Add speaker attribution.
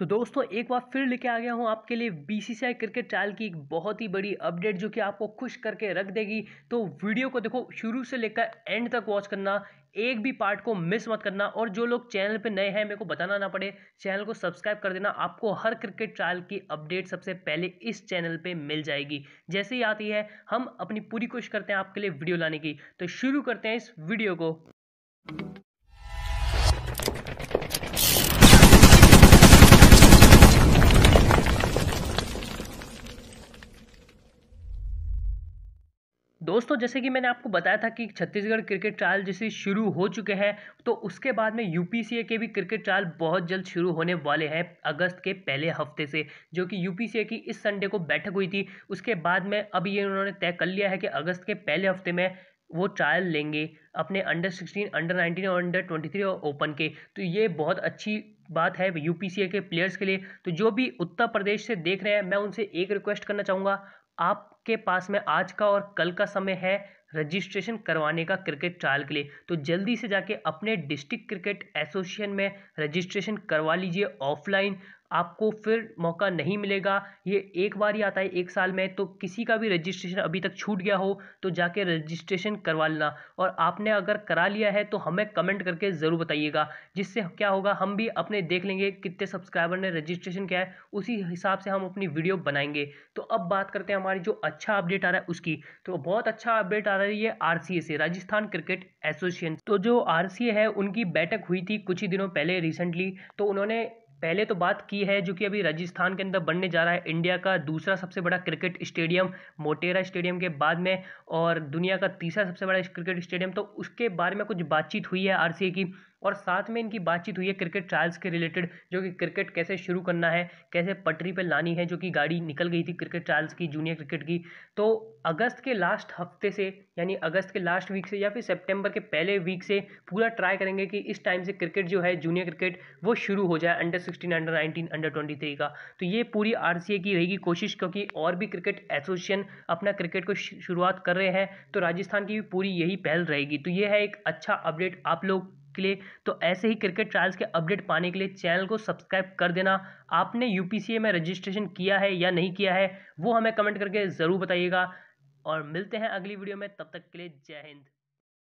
Speaker 1: तो दोस्तों एक बार फिर लेके आ गया हूँ आपके लिए बीसीसीआई क्रिकेट ट्रायल की एक बहुत ही बड़ी अपडेट जो कि आपको खुश करके रख देगी तो वीडियो को देखो शुरू से लेकर एंड तक वॉच करना एक भी पार्ट को मिस मत करना और जो लोग चैनल पे नए हैं मेरे को बताना ना पड़े चैनल को सब्सक्राइब कर देना आपको हर क्रिकेट ट्रायल की अपडेट सबसे पहले इस चैनल पे मिल जाएगी जैसे ही आती है हम अपनी पूरी कोशिश करते हैं आपके लिए वीडियो लाने की तो शुरू करते हैं इस वीडियो को दोस्तों जैसे कि मैंने आपको बताया था कि छत्तीसगढ़ क्रिकेट ट्रायल जैसे शुरू हो चुके हैं तो उसके बाद में यूपीसीए के भी क्रिकेट ट्रायल बहुत जल्द शुरू होने वाले हैं अगस्त के पहले हफ्ते से जो कि यूपीसीए की इस संडे को बैठक हुई थी उसके बाद में अब ये उन्होंने तय कर लिया है कि अगस्त के पहले हफ्ते में वो ट्रायल लेंगे अपने अंडर सिक्सटीन अंडर नाइनटीन और अंडर ट्वेंटी थ्री और ओपन के तो ये बहुत अच्छी बात है यूपीसीए के प्लेयर्स के लिए तो जो भी उत्तर प्रदेश से देख रहे हैं मैं उनसे एक रिक्वेस्ट करना चाहूँगा आपके पास में आज का और कल का समय है रजिस्ट्रेशन करवाने का क्रिकेट ट्रायल के लिए तो जल्दी से जाके अपने डिस्ट्रिक्ट क्रिकेट एसोसिएशन में रजिस्ट्रेशन करवा लीजिए ऑफलाइन आपको फिर मौका नहीं मिलेगा ये एक बार ही आता है एक साल में तो किसी का भी रजिस्ट्रेशन अभी तक छूट गया हो तो जाके रजिस्ट्रेशन करवा लेना और आपने अगर करा लिया है तो हमें कमेंट करके ज़रूर बताइएगा जिससे क्या होगा हम भी अपने देख लेंगे कितने सब्सक्राइबर ने रजिस्ट्रेशन किया है उसी हिसाब से हम अपनी वीडियो बनाएंगे तो अब बात करते हैं हमारी जो अच्छा अपडेट आ रहा है उसकी तो बहुत अच्छा अपडेट आ रही है आर से राजस्थान क्रिकेट एसोसिएशन तो जो आर है उनकी बैठक हुई थी कुछ ही दिनों पहले रिसेंटली तो उन्होंने पहले तो बात की है जो कि अभी राजस्थान के अंदर बनने जा रहा है इंडिया का दूसरा सबसे बड़ा क्रिकेट स्टेडियम मोटेरा स्टेडियम के बाद में और दुनिया का तीसरा सबसे बड़ा क्रिकेट स्टेडियम तो उसके बारे में कुछ बातचीत हुई है आरसीए की और साथ में इनकी बातचीत हुई है क्रिकेट ट्रायल्स के रिलेटेड जो कि क्रिकेट कैसे शुरू करना है कैसे पटरी पर लानी है जो कि गाड़ी निकल गई थी क्रिकेट ट्रायल्स की जूनियर क्रिकेट की तो अगस्त के लास्ट हफ्ते से यानी अगस्त के लास्ट वीक से या फिर सेप्टेम्बर के पहले वीक से पूरा ट्राई करेंगे कि इस टाइम से क्रिकेट जो है जूनियर क्रिकेट वो शुरू हो जाए under sixteen under nineteen under twenty three का तो ये पूरी आर की रहेगी कोशिश क्योंकि और भी क्रिकेट एसोसिएशन अपना क्रिकेट को शुरुआत कर रहे हैं तो राजस्थान की भी पूरी यही पहल रहेगी तो ये है एक अच्छा अपडेट आप लोग के लिए तो ऐसे ही क्रिकेट ट्रायल्स के अपडेट पाने के लिए चैनल को सब्सक्राइब कर देना आपने यू में रजिस्ट्रेशन किया है या नहीं किया है वो हमें कमेंट करके ज़रूर बताइएगा और मिलते हैं अगली वीडियो में तब तक के लिए जय हिंद